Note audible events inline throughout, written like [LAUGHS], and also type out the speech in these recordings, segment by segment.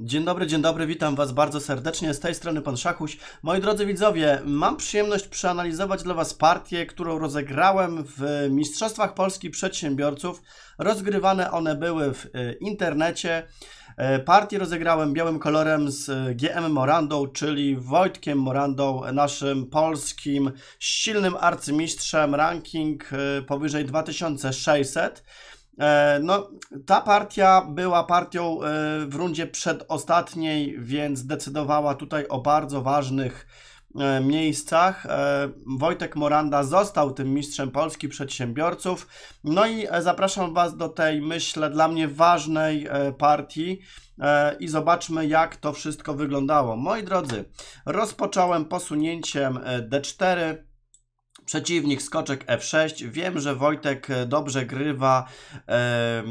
Dzień dobry, dzień dobry, witam Was bardzo serdecznie. Z tej strony Pan Szachuś. Moi drodzy widzowie, mam przyjemność przeanalizować dla Was partię, którą rozegrałem w Mistrzostwach Polski Przedsiębiorców. Rozgrywane one były w e, internecie. E, partię rozegrałem białym kolorem z e, GM Morandą, czyli Wojtkiem Morandą, naszym polskim silnym arcymistrzem. Ranking powyżej 2600. E, no, ta partia była partią e, w rundzie przedostatniej, więc decydowała tutaj o bardzo ważnych e, miejscach. Wojtek Moranda został tym mistrzem Polski przedsiębiorców. No i zapraszam Was do tej, myślę, dla mnie ważnej partii i zobaczmy, jak to wszystko wyglądało. Moi drodzy, rozpocząłem posunięciem D4 Przeciwnik skoczek F6. Wiem, że Wojtek e, dobrze grywa e, e,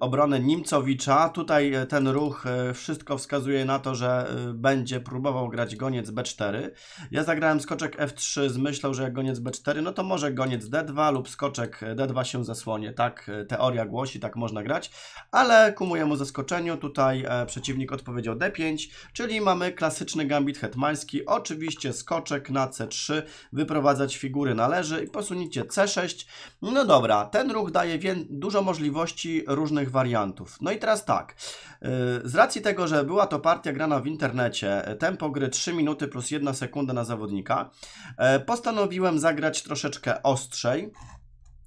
obronę Nimcowicza. Tutaj e, ten ruch e, wszystko wskazuje na to, że będzie próbował grać goniec B4. Ja zagrałem skoczek F3 z myślą, że jak goniec B4, no to może goniec D2 lub skoczek D2 się zasłonie. Tak teoria głosi, tak można grać. Ale ku mojemu zaskoczeniu tutaj przeciwnik odpowiedział D5, czyli mamy klasyczny gambit hetmański. Oczywiście skoczek na C3 wyprowadzać figury należy i posunięcie C6. No dobra, ten ruch daje dużo możliwości różnych wariantów. No i teraz tak, y, z racji tego, że była to partia grana w internecie, tempo gry 3 minuty plus 1 sekunda na zawodnika, y, postanowiłem zagrać troszeczkę ostrzej.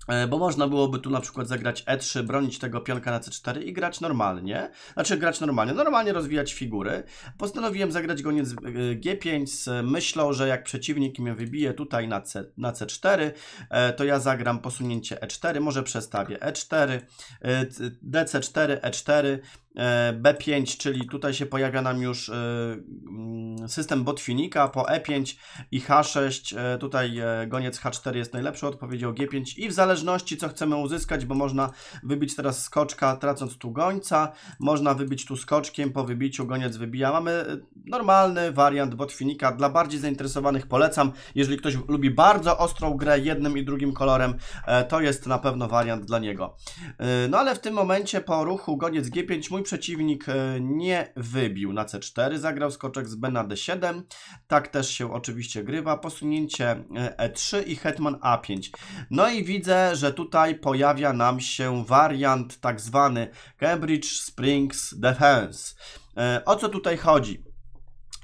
E, bo można byłoby tu na przykład zagrać E3, bronić tego pionka na C4 i grać normalnie. Znaczy grać normalnie, normalnie rozwijać figury. Postanowiłem zagrać goniec e, G5 z myślą, że jak przeciwnik mnie wybije tutaj na, C, na C4, e, to ja zagram posunięcie E4, może przestawię E4, DC4, E4 E, B5, czyli tutaj się pojawia nam już e, mm, system botwinika, po E5 i H6, e, tutaj goniec H4 jest najlepszą odpowiedzią, G5 i w zależności co chcemy uzyskać, bo można wybić teraz skoczka tracąc tu gońca, można wybić tu skoczkiem, po wybiciu goniec wybija, mamy normalny wariant botwinika, dla bardziej zainteresowanych polecam, jeżeli ktoś lubi bardzo ostrą grę jednym i drugim kolorem, to jest na pewno wariant dla niego. No ale w tym momencie po ruchu goniec G5 Mój przeciwnik e, nie wybił na c4, zagrał skoczek z b na d7. Tak też się oczywiście grywa. Posunięcie e3 e i hetman a5. No i widzę, że tutaj pojawia nam się wariant tak zwany Cambridge Springs Defense. E, o co tutaj chodzi?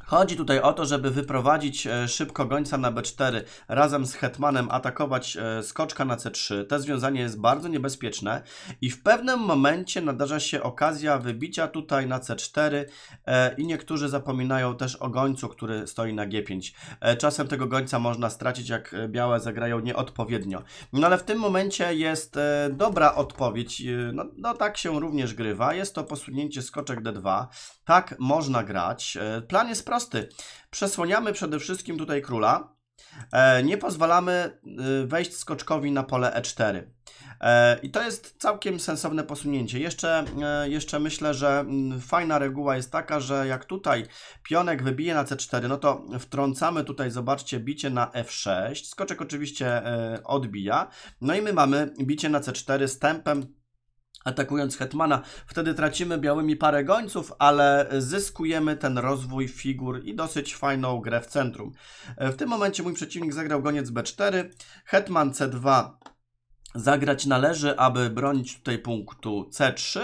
Chodzi tutaj o to, żeby wyprowadzić e, szybko gońca na B4, razem z hetmanem atakować e, skoczka na C3. To związanie jest bardzo niebezpieczne i w pewnym momencie nadarza się okazja wybicia tutaj na C4 e, i niektórzy zapominają też o gońcu, który stoi na G5. Czasem tego gońca można stracić, jak białe zagrają nieodpowiednio. No ale w tym momencie jest dobra odpowiedź. No, no tak się również grywa. Jest to posunięcie skoczek D2. Tak można grać. Plan jest prawidłowy prosty. Przesłaniamy przede wszystkim tutaj króla. E, nie pozwalamy y, wejść skoczkowi na pole e4. E, I to jest całkiem sensowne posunięcie. Jeszcze, e, jeszcze myślę, że mm, fajna reguła jest taka, że jak tutaj pionek wybije na c4, no to wtrącamy tutaj, zobaczcie, bicie na f6. Skoczek oczywiście odbija. No i my mamy bicie na c4 z tempem atakując Hetmana. Wtedy tracimy białymi parę gońców, ale zyskujemy ten rozwój figur i dosyć fajną grę w centrum. E, w tym momencie mój przeciwnik zagrał goniec b4, Hetman c2 Zagrać należy, aby bronić tutaj punktu C3.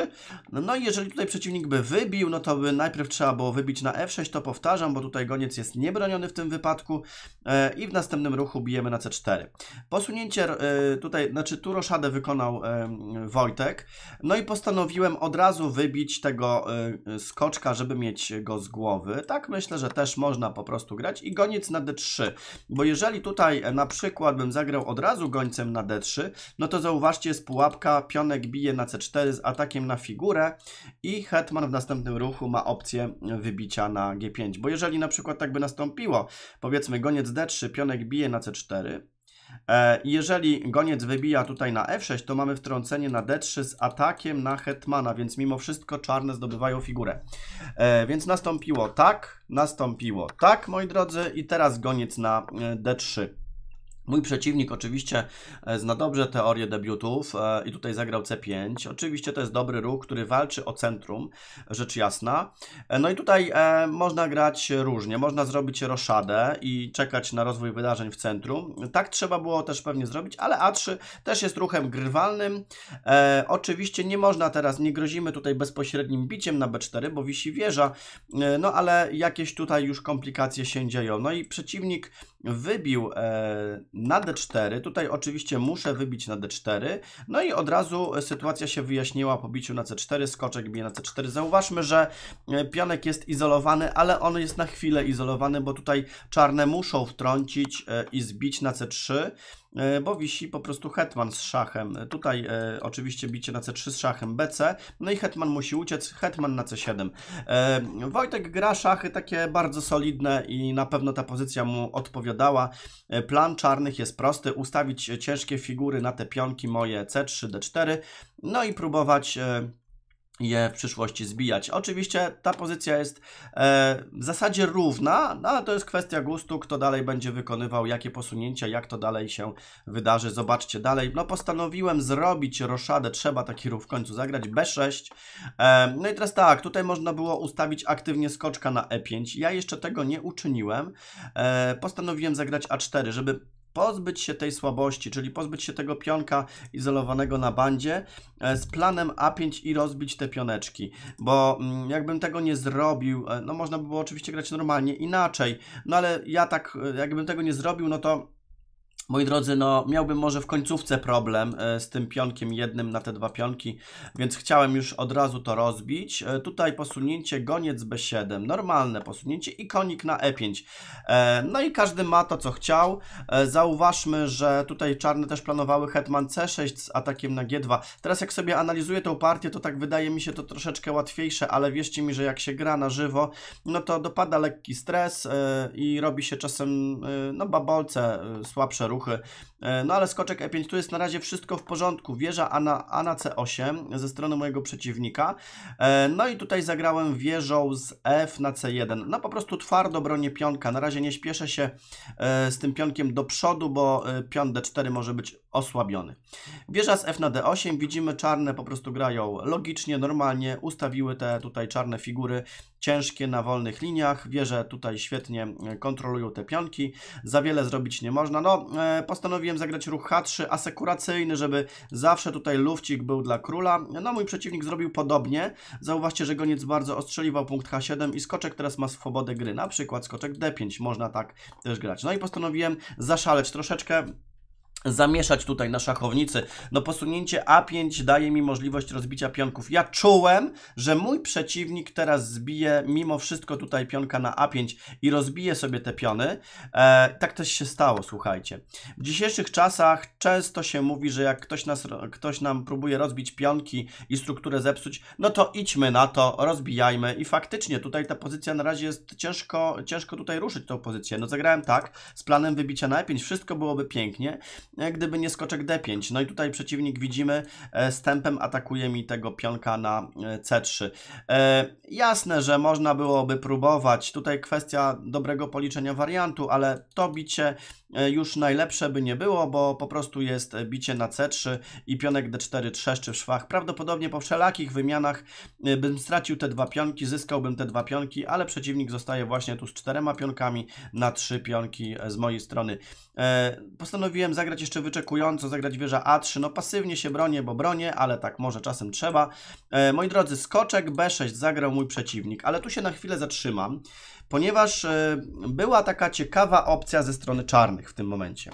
No i jeżeli tutaj przeciwnik by wybił, no to by najpierw trzeba było wybić na F6, to powtarzam, bo tutaj goniec jest niebroniony w tym wypadku e, i w następnym ruchu bijemy na C4. Posunięcie e, tutaj, znaczy tu roszadę wykonał e, Wojtek, no i postanowiłem od razu wybić tego skoczka, żeby mieć go z głowy. Tak myślę, że też można po prostu grać i goniec na D3, bo jeżeli tutaj na przykład bym zagrał od razu gońcem na D3, no to zauważcie, jest pułapka, pionek bije na c4 z atakiem na figurę i hetman w następnym ruchu ma opcję wybicia na g5. Bo jeżeli na przykład tak by nastąpiło, powiedzmy goniec d3, pionek bije na c4, e, jeżeli goniec wybija tutaj na f6, to mamy wtrącenie na d3 z atakiem na hetmana, więc mimo wszystko czarne zdobywają figurę. E, więc nastąpiło tak, nastąpiło tak, moi drodzy, i teraz goniec na e, d3. Mój przeciwnik oczywiście e, zna dobrze teorię debiutów e, i tutaj zagrał C5. Oczywiście to jest dobry ruch, który walczy o centrum, rzecz jasna. E, no i tutaj można grać różnie. Można zrobić roszadę i czekać na rozwój wydarzeń w centrum. Tak trzeba było też pewnie zrobić, ale A3 też jest ruchem grywalnym. Oczywiście nie można teraz, nie grozimy tutaj bezpośrednim biciem na B4, bo wisi wieża, no ale jakieś tutaj już komplikacje się dzieją. No i przeciwnik wybił e, na D4. Tutaj oczywiście muszę wybić na D4. No i od razu e, sytuacja się wyjaśniła po biciu na C4. Skoczek bije na C4. Zauważmy, że e, pionek jest izolowany, ale on jest na chwilę izolowany, bo tutaj czarne muszą wtrącić i zbić na C3. E, bo wisi po prostu hetman z szachem. E, tutaj e, oczywiście bicie na c3 z szachem bc, no i hetman musi uciec, hetman na c7. E, Wojtek gra szachy takie bardzo solidne i na pewno ta pozycja mu odpowiadała. E, plan czarnych jest prosty, ustawić ciężkie figury na te pionki moje c3, d4, no i próbować... E, je w przyszłości zbijać. Oczywiście ta pozycja jest e, w zasadzie równa, no ale to jest kwestia gustu, kto dalej będzie wykonywał, jakie posunięcia, jak to dalej się wydarzy. Zobaczcie dalej. No postanowiłem zrobić roszadę, trzeba taki ruch w końcu zagrać, B6. E, no i teraz tak, tutaj można było ustawić aktywnie skoczka na E5. Ja jeszcze tego nie uczyniłem. E, postanowiłem zagrać A4, żeby pozbyć się tej słabości, czyli pozbyć się tego pionka izolowanego na bandzie e, z planem A5 i rozbić te pioneczki, bo mm, jakbym tego nie zrobił, e, no można by było oczywiście grać normalnie inaczej, no ale ja tak, e, jakbym tego nie zrobił, no to Moi drodzy, no miałbym może w końcówce problem e, z tym pionkiem jednym na te dwa pionki, więc chciałem już od razu to rozbić. E, tutaj posunięcie goniec B7, normalne posunięcie i konik na E5. E, no i każdy ma to, co chciał. Zauważmy, że tutaj czarne też planowały hetman C6 z atakiem na G2. Teraz jak sobie analizuję tą partię, to tak wydaje mi się to troszeczkę łatwiejsze, ale wierzcie mi, że jak się gra na żywo, no to dopada lekki stres i robi się czasem, no babolce, słabsze ruchy donc euh, E, no ale skoczek E5, tu jest na razie wszystko w porządku. Wieża A na, A na C8 ze strony mojego przeciwnika. E, no i tutaj zagrałem wieżą z F na C1. No po prostu twardo bronię pionka. Na razie nie śpieszę się e, z tym pionkiem do przodu, bo pion D4 może być osłabiony. Wieża z F na D8. Widzimy czarne po prostu grają logicznie, normalnie. Ustawiły te tutaj czarne figury ciężkie na wolnych liniach. Wieże tutaj świetnie kontrolują te pionki. Za wiele zrobić nie można. No postanowiłem zagrać ruch H3 asekuracyjny, żeby zawsze tutaj lufcik był dla króla. No mój przeciwnik zrobił podobnie. Zauważcie, że goniec bardzo ostrzeliwał punkt H7 i skoczek teraz ma swobodę gry. Na przykład skoczek D5. Można tak też grać. No i postanowiłem zaszaleć troszeczkę zamieszać tutaj na szachownicy. No posunięcie A5 daje mi możliwość rozbicia pionków. Ja czułem, że mój przeciwnik teraz zbije mimo wszystko tutaj pionka na A5 i rozbije sobie te piony. E, tak też się stało, słuchajcie. W dzisiejszych czasach często się mówi, że jak ktoś, nas, ktoś nam próbuje rozbić pionki i strukturę zepsuć, no to idźmy na to, rozbijajmy i faktycznie tutaj ta pozycja na razie jest ciężko, ciężko tutaj ruszyć tą pozycję. No zagrałem tak, z planem wybicia na a 5 wszystko byłoby pięknie, gdyby nie skoczek D5. No i tutaj przeciwnik widzimy z e, tempem atakuje mi tego pionka na e, C3. E, jasne, że można byłoby próbować. Tutaj kwestia dobrego policzenia wariantu, ale to bicie E, już najlepsze by nie było, bo po prostu jest e, bicie na C3 i pionek D4 trzeszczy w szwach. Prawdopodobnie po wszelakich wymianach e, bym stracił te dwa pionki, zyskałbym te dwa pionki, ale przeciwnik zostaje właśnie tu z czterema pionkami na trzy pionki z mojej strony. Postanowiłem zagrać jeszcze wyczekująco, zagrać wieża A3. No pasywnie się bronię, bo bronię, ale tak może czasem trzeba. Moi drodzy, skoczek B6 zagrał mój przeciwnik, ale tu się na chwilę zatrzymam, ponieważ była taka ciekawa opcja ze strony czarnej w tym momencie.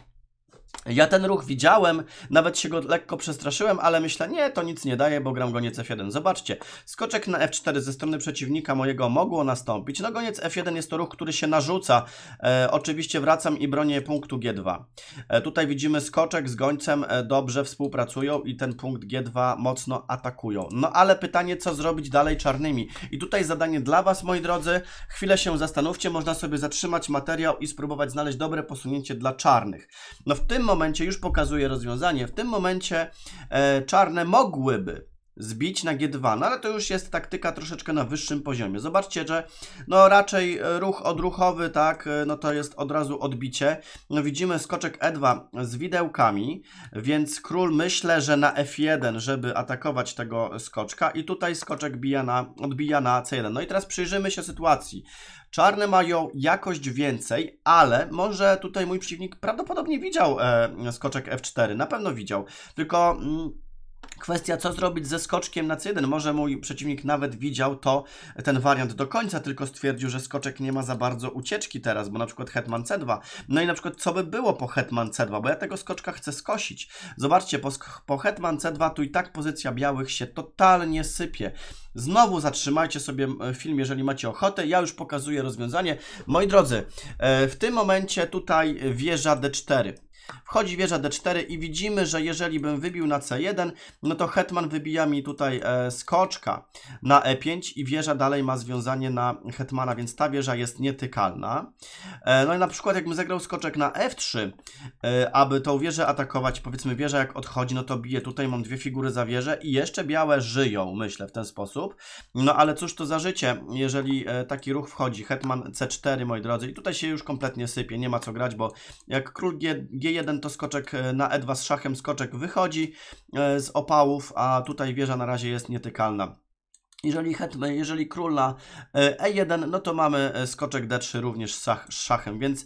Ja ten ruch widziałem, nawet się go lekko przestraszyłem, ale myślę, nie, to nic nie daje, bo gram goniec F1. Zobaczcie, skoczek na F4 ze strony przeciwnika mojego mogło nastąpić. No goniec F1 jest to ruch, który się narzuca. E, oczywiście wracam i bronię punktu G2. E, tutaj widzimy skoczek z gońcem e, dobrze współpracują i ten punkt G2 mocno atakują. No ale pytanie, co zrobić dalej czarnymi? I tutaj zadanie dla Was, moi drodzy. Chwilę się zastanówcie, można sobie zatrzymać materiał i spróbować znaleźć dobre posunięcie dla czarnych. No w tym tym momencie już pokazuję rozwiązanie, w tym momencie e, czarne mogłyby zbić na G2, no ale to już jest taktyka troszeczkę na wyższym poziomie. Zobaczcie, że no raczej e, ruch odruchowy, tak, e, no to jest od razu odbicie. No widzimy skoczek E2 z widełkami, więc król myślę, że na F1, żeby atakować tego skoczka i tutaj skoczek bija na, odbija na C1. No i teraz przyjrzymy się sytuacji. Czarne mają jakość więcej, ale może tutaj mój przeciwnik prawdopodobnie widział e, skoczek F4, na pewno widział, tylko... Mm, Kwestia, co zrobić ze skoczkiem na C1. Może mój przeciwnik nawet widział to, ten wariant do końca, tylko stwierdził, że skoczek nie ma za bardzo ucieczki teraz, bo na przykład hetman C2. No i na przykład, co by było po hetman C2, bo ja tego skoczka chcę skosić. Zobaczcie, po, po hetman C2 tu i tak pozycja białych się totalnie sypie. Znowu zatrzymajcie sobie film, jeżeli macie ochotę. Ja już pokazuję rozwiązanie. Moi drodzy, e, w tym momencie tutaj wieża D4. Wchodzi wieża d4 i widzimy, że jeżeli bym wybił na c1, no to hetman wybija mi tutaj e, skoczka na e5 i wieża dalej ma związanie na hetmana, więc ta wieża jest nietykalna. E, no i na przykład jakbym zagrał skoczek na f3, e, aby tą wieżę atakować, powiedzmy wieża jak odchodzi, no to bije tutaj, mam dwie figury za wieżę i jeszcze białe żyją, myślę w ten sposób. No ale cóż to za życie, jeżeli e, taki ruch wchodzi, hetman c4, moi drodzy, i tutaj się już kompletnie sypie, nie ma co grać, bo jak król g, g jeden to skoczek e, na E2 z szachem, skoczek wychodzi e, z opałów, a tutaj wieża na razie jest nietykalna. Jeżeli, hetman, jeżeli król na E1, e no to mamy skoczek D3 również z, z szachem, więc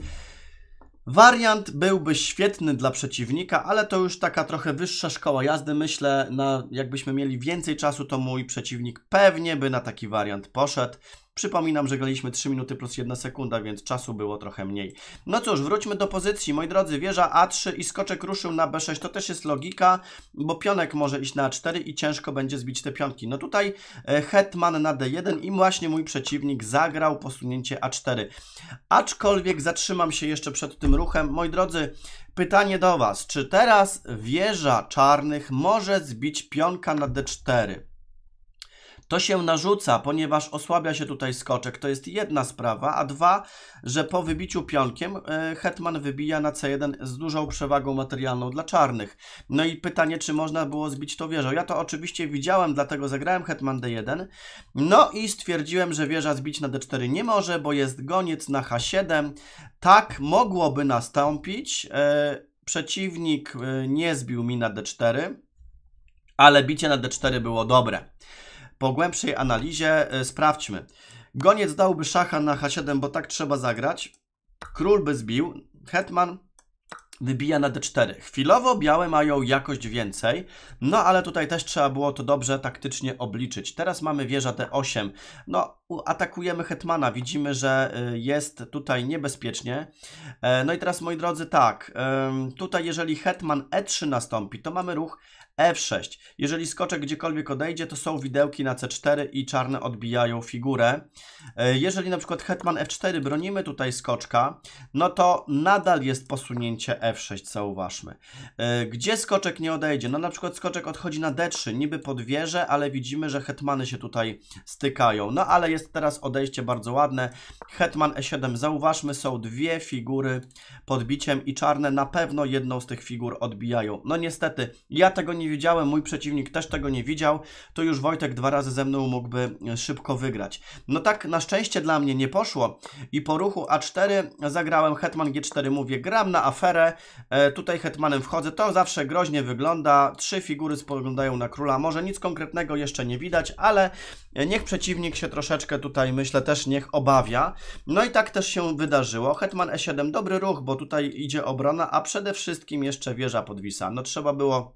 Wariant byłby świetny dla przeciwnika, ale to już taka trochę wyższa szkoła jazdy. Myślę, na, jakbyśmy mieli więcej czasu, to mój przeciwnik pewnie by na taki wariant poszedł. Przypominam, że graliśmy 3 minuty plus 1 sekunda, więc czasu było trochę mniej. No cóż, wróćmy do pozycji. Moi drodzy, wieża A3 i skoczek ruszył na B6. To też jest logika, bo pionek może iść na A4 i ciężko będzie zbić te pionki. No tutaj e, hetman na D1 i właśnie mój przeciwnik zagrał posunięcie A4. Aczkolwiek zatrzymam się jeszcze przed tym ruchem. Moi drodzy, Pytanie do Was, czy teraz wieża czarnych może zbić pionka na d4? To się narzuca, ponieważ osłabia się tutaj skoczek. To jest jedna sprawa, a dwa, że po wybiciu pionkiem e, hetman wybija na C1 z dużą przewagą materialną dla czarnych. No i pytanie, czy można było zbić to wieżą. Ja to oczywiście widziałem, dlatego zagrałem hetman D1. No i stwierdziłem, że wieża zbić na D4 nie może, bo jest goniec na H7. Tak mogłoby nastąpić. E, przeciwnik e, nie zbił mi na D4, ale bicie na D4 było dobre. Po głębszej analizie e, sprawdźmy. Goniec dałby szacha na h7, bo tak trzeba zagrać. Król by zbił. Hetman wybija na d4. Chwilowo białe mają jakość więcej, no ale tutaj też trzeba było to dobrze taktycznie obliczyć. Teraz mamy wieża d8. No, atakujemy hetmana. Widzimy, że e, jest tutaj niebezpiecznie. E, no i teraz, moi drodzy, tak. Tutaj jeżeli hetman e3 nastąpi, to mamy ruch F6. E jeżeli skoczek gdziekolwiek odejdzie, to są widełki na C4 i czarne odbijają figurę. E, jeżeli na przykład hetman F4 bronimy tutaj skoczka, no to nadal jest posunięcie F6, zauważmy. E, gdzie skoczek nie odejdzie? No na przykład skoczek odchodzi na D3, niby pod wieżę, ale widzimy, że hetmany się tutaj stykają. No ale jest teraz odejście bardzo ładne. Hetman E7, zauważmy, są dwie figury pod biciem i czarne na pewno jedną z tych figur odbijają. No niestety, ja tego nie nie widziałem, mój przeciwnik też tego nie widział, to już Wojtek dwa razy ze mną mógłby e, szybko wygrać. No tak na szczęście dla mnie nie poszło i po ruchu A4 zagrałem hetman G4, mówię gram na aferę, e, tutaj hetmanem wchodzę, to zawsze groźnie wygląda, trzy figury spoglądają na króla, może nic konkretnego jeszcze nie widać, ale e, niech przeciwnik się troszeczkę tutaj myślę też niech obawia. No i tak też się wydarzyło. Hetman E7, dobry ruch, bo tutaj idzie obrona, a przede wszystkim jeszcze wieża podwisa. No trzeba było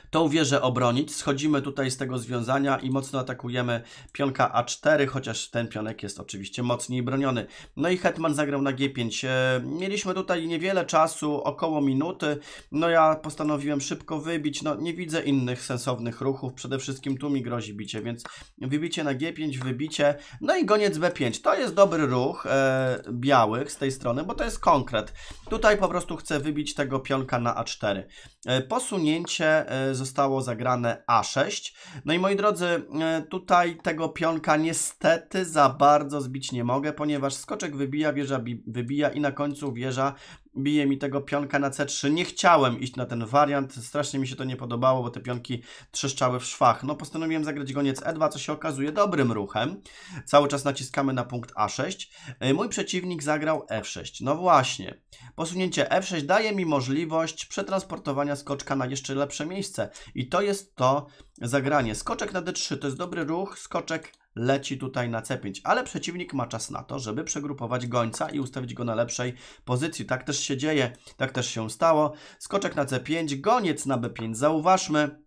tą wieżę obronić. Schodzimy tutaj z tego związania i mocno atakujemy pionka A4, chociaż ten pionek jest oczywiście mocniej broniony. No i hetman zagrał na G5. E, mieliśmy tutaj niewiele czasu, około minuty. No ja postanowiłem szybko wybić. No nie widzę innych sensownych ruchów. Przede wszystkim tu mi grozi bicie, więc wybicie na G5, wybicie. No i goniec B5. To jest dobry ruch e, białych z tej strony, bo to jest konkret. Tutaj po prostu chcę wybić tego pionka na A4. E, posunięcie e, zostało zagrane A6. No i moi drodzy, e, tutaj tego pionka niestety za bardzo zbić nie mogę, ponieważ skoczek wybija, wieża wybija i na końcu wieża bije mi tego pionka na C3. Nie chciałem iść na ten wariant, strasznie mi się to nie podobało, bo te pionki trzeszczały w szwach. No postanowiłem zagrać goniec E2, co się okazuje dobrym ruchem. Cały czas naciskamy na punkt A6. E, mój przeciwnik zagrał F6. No właśnie, posunięcie F6 daje mi możliwość przetransportowania skoczka na jeszcze lepsze miejsce. I to jest to zagranie. Skoczek na D3 to jest dobry ruch, skoczek leci tutaj na C5, ale przeciwnik ma czas na to, żeby przegrupować gońca i ustawić go na lepszej pozycji. Tak też się dzieje, tak też się stało. Skoczek na C5, goniec na B5, zauważmy.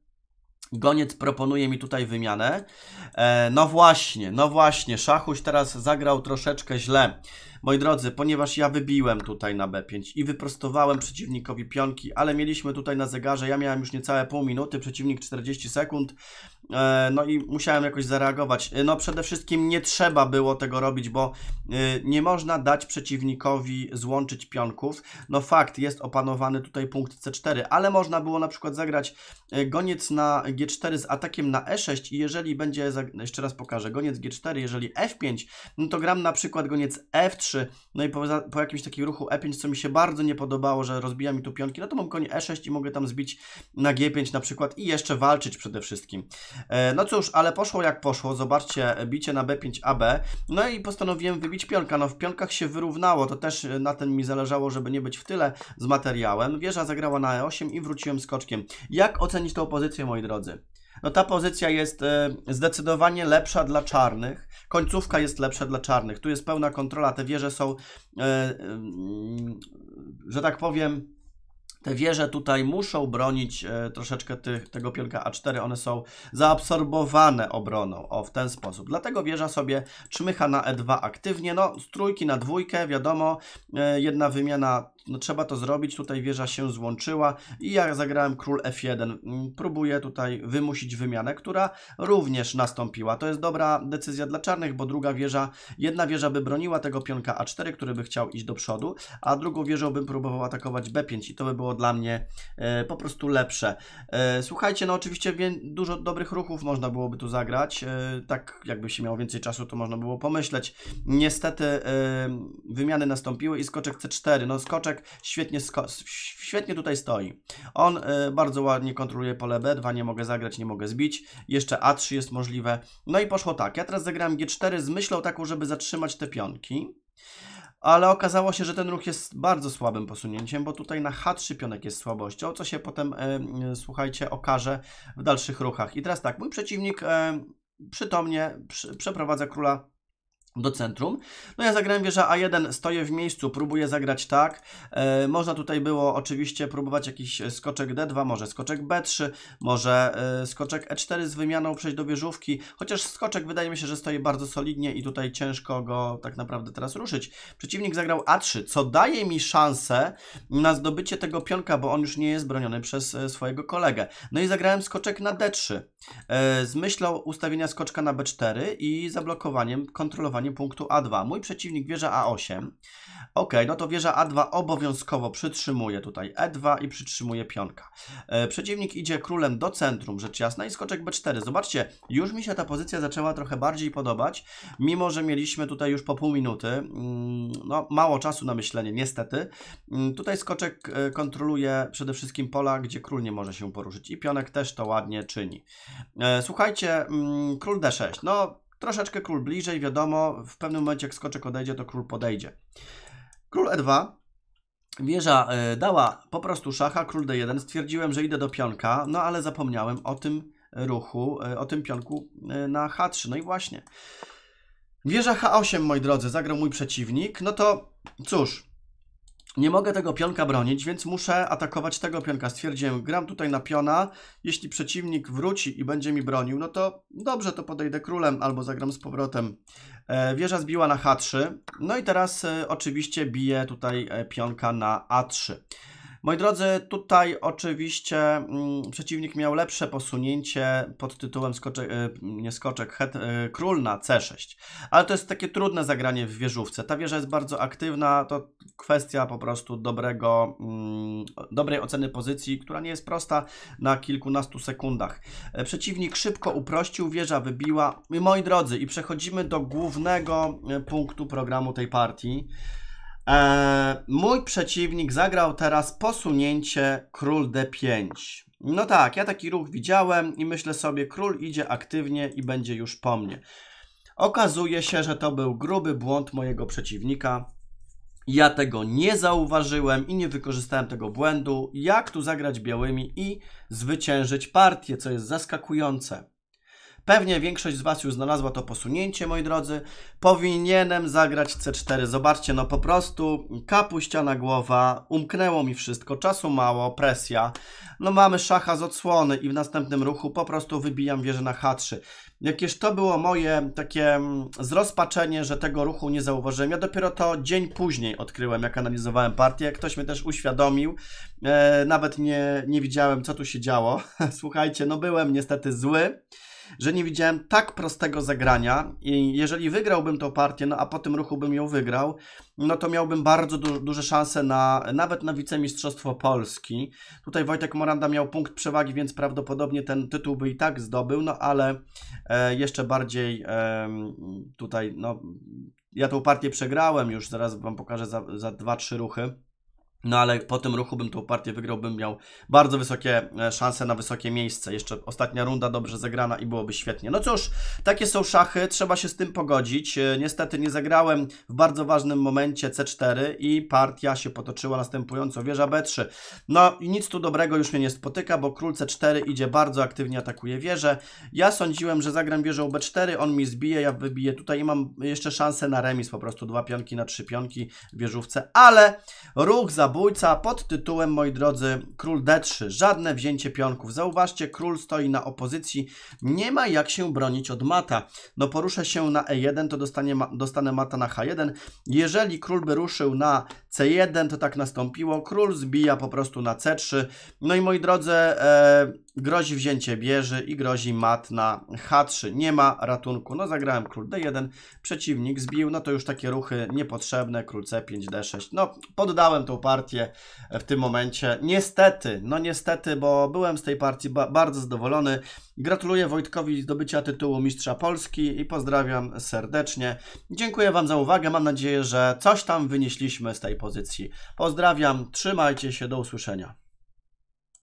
Goniec proponuje mi tutaj wymianę. E, no właśnie, no właśnie, Szachuś teraz zagrał troszeczkę źle. Moi drodzy, ponieważ ja wybiłem tutaj na B5 i wyprostowałem przeciwnikowi pionki, ale mieliśmy tutaj na zegarze, ja miałem już niecałe pół minuty, przeciwnik 40 sekund, E, no i musiałem jakoś zareagować. E, no przede wszystkim nie trzeba było tego robić, bo e, nie można dać przeciwnikowi złączyć pionków. No fakt, jest opanowany tutaj punkt C4, ale można było na przykład zagrać goniec na G4 z atakiem na E6 i jeżeli będzie, no jeszcze raz pokażę, goniec G4, jeżeli F5, no to gram na przykład goniec F3, no i po, po jakimś takim ruchu E5, co mi się bardzo nie podobało, że rozbija mi tu pionki, no to mam koń E6 i mogę tam zbić na G5 na przykład i jeszcze walczyć przede wszystkim. E, no cóż, ale poszło jak poszło, zobaczcie, bicie na B5AB, no i postanowiłem wybić pionka, no w pionkach się wyrównało, to też e, na ten mi zależało, żeby nie być w tyle z materiałem, wieża zagrała na E8 i wróciłem skoczkiem. Jak ocenić tą pozycję, moi drodzy? No ta pozycja jest e, zdecydowanie lepsza dla czarnych. Końcówka jest lepsza dla czarnych. Tu jest pełna kontrola. Te wieże są, że tak powiem, te wieże tutaj muszą bronić e, troszeczkę tych, tego pionka A4, one są zaabsorbowane obroną, o w ten sposób. Dlatego wieża sobie czmycha na E2 aktywnie, no z trójki na dwójkę, wiadomo, e, jedna wymiana no trzeba to zrobić, tutaj wieża się złączyła i ja zagrałem król f1. Mm, próbuję tutaj wymusić wymianę, która również nastąpiła. To jest dobra decyzja dla czarnych, bo druga wieża, jedna wieża by broniła tego pionka a4, który by chciał iść do przodu, a drugą wieżą bym próbował atakować b5 i to by było dla mnie e, po prostu lepsze. E, słuchajcie, no oczywiście dużo dobrych ruchów można byłoby tu zagrać, e, tak jakby się miało więcej czasu, to można było pomyśleć. Niestety e, wymiany nastąpiły i skoczek c4, no skoczek świetnie, świetnie tutaj stoi. On y, bardzo ładnie kontroluje pole B2, nie mogę zagrać, nie mogę zbić. Jeszcze A3 jest możliwe. No i poszło tak. Ja teraz zagrałem G4 z myślą taką, żeby zatrzymać te pionki. Ale okazało się, że ten ruch jest bardzo słabym posunięciem, bo tutaj na H3 pionek jest słabością, co się potem, y, y, słuchajcie, okaże w dalszych ruchach. I teraz tak, mój przeciwnik y, przytomnie przy, przeprowadza króla do centrum. No ja zagrałem wieżę A1, stoję w miejscu, próbuję zagrać tak. E, można tutaj było oczywiście próbować jakiś skoczek D2, może skoczek B3, może e, skoczek E4 z wymianą przejść do wieżówki, chociaż skoczek wydaje mi się, że stoi bardzo solidnie i tutaj ciężko go tak naprawdę teraz ruszyć. Przeciwnik zagrał A3, co daje mi szansę na zdobycie tego pionka, bo on już nie jest broniony przez e, swojego kolegę. No i zagrałem skoczek na D3 e, z myślą ustawienia skoczka na B4 i zablokowaniem, kontrolowaniem zdobywanie punktu A2. Mój przeciwnik wieża A8. Ok, no to wieża A2 obowiązkowo przytrzymuje tutaj E2 i przytrzymuje pionka. E, przeciwnik idzie królem do centrum, rzecz jasna, i skoczek B4. Zobaczcie, już mi się ta pozycja zaczęła trochę bardziej podobać, mimo że mieliśmy tutaj już po pół minuty, mm, no mało czasu na myślenie, niestety. Mm, tutaj skoczek e, kontroluje przede wszystkim pola, gdzie król nie może się poruszyć i pionek też to ładnie czyni. E, słuchajcie, mm, król D6, no Troszeczkę król bliżej, wiadomo, w pewnym momencie jak skoczek odejdzie, to król podejdzie. Król e2, wieża y, dała po prostu szacha, król d1, stwierdziłem, że idę do pionka, no ale zapomniałem o tym ruchu, y, o tym pionku y, na h3, no i właśnie. Wieża h8, moi drodzy, zagrał mój przeciwnik, no to cóż, nie mogę tego pionka bronić, więc muszę atakować tego pionka. Stwierdziłem, gram tutaj na piona. Jeśli przeciwnik wróci i będzie mi bronił, no to dobrze, to podejdę królem albo zagram z powrotem. E, wieża zbiła na H3. No i teraz e, oczywiście bije tutaj e, pionka na A3. Moi drodzy, tutaj oczywiście mm, przeciwnik miał lepsze posunięcie pod tytułem skoczek, e, nie skoczek, het, e, król na C6. Ale to jest takie trudne zagranie w wieżówce. Ta wieża jest bardzo aktywna, to kwestia po prostu dobrego, mm, dobrej oceny pozycji, która nie jest prosta na kilkunastu sekundach. E, przeciwnik szybko uprościł, wieża wybiła. moi drodzy, i przechodzimy do głównego punktu programu tej partii. E, mój przeciwnik zagrał teraz posunięcie król d5. No tak, ja taki ruch widziałem i myślę sobie, król idzie aktywnie i będzie już po mnie. Okazuje się, że to był gruby błąd mojego przeciwnika. Ja tego nie zauważyłem i nie wykorzystałem tego błędu. Jak tu zagrać białymi i zwyciężyć partię, co jest zaskakujące. Pewnie większość z Was już znalazła to posunięcie, moi drodzy. Powinienem zagrać C4. Zobaczcie, no po prostu ściana, głowa, umknęło mi wszystko, czasu mało, presja. No mamy szacha z odsłony i w następnym ruchu po prostu wybijam wieżę na H3. Jakież to było moje takie mm, zrozpaczenie, że tego ruchu nie zauważyłem. Ja dopiero to dzień później odkryłem, jak analizowałem partię. Ktoś mnie też uświadomił. E, nawet nie, nie widziałem, co tu się działo. [LAUGHS] Słuchajcie, no byłem niestety zły że nie widziałem tak prostego zagrania. I jeżeli wygrałbym tą partię, no a po tym ruchu bym ją wygrał, no to miałbym bardzo du duże szanse na, nawet na wicemistrzostwo Polski. Tutaj Wojtek Moranda miał punkt przewagi, więc prawdopodobnie ten tytuł by i tak zdobył, no ale e, jeszcze bardziej e, tutaj, no ja tą partię przegrałem już, zaraz Wam pokażę za, za 2-3 ruchy. No ale po tym ruchu bym tą partię wygrał, bym miał bardzo wysokie e, szanse na wysokie miejsce. Jeszcze ostatnia runda dobrze zagrana i byłoby świetnie. No cóż, takie są szachy, trzeba się z tym pogodzić. E, niestety nie zagrałem w bardzo ważnym momencie C4 i partia się potoczyła następująco. Wieża B3. No i nic tu dobrego już mnie nie spotyka, bo król C4 idzie bardzo aktywnie, atakuje wieżę. Ja sądziłem, że zagram wieżą B4, on mi zbije, ja wybiję tutaj i mam jeszcze szansę na remis, po prostu dwa pionki na trzy pionki w wieżówce, ale ruch za Zabójca pod tytułem, moi drodzy, król D3. Żadne wzięcie pionków. Zauważcie, król stoi na opozycji. Nie ma jak się bronić od mata. No poruszę się na E1, to dostanie, dostanę mata na H1. Jeżeli król by ruszył na C1, to tak nastąpiło. Król zbija po prostu na C3. No i moi drodzy... E Grozi wzięcie bieży i grozi mat na H3. Nie ma ratunku. No zagrałem król D1, przeciwnik zbił, no to już takie ruchy niepotrzebne, król C5, D6. No poddałem tą partię w tym momencie. Niestety, no niestety, bo byłem z tej partii ba bardzo zadowolony. Gratuluję Wojtkowi zdobycia tytułu Mistrza Polski i pozdrawiam serdecznie. Dziękuję Wam za uwagę. Mam nadzieję, że coś tam wynieśliśmy z tej pozycji. Pozdrawiam, trzymajcie się, do usłyszenia.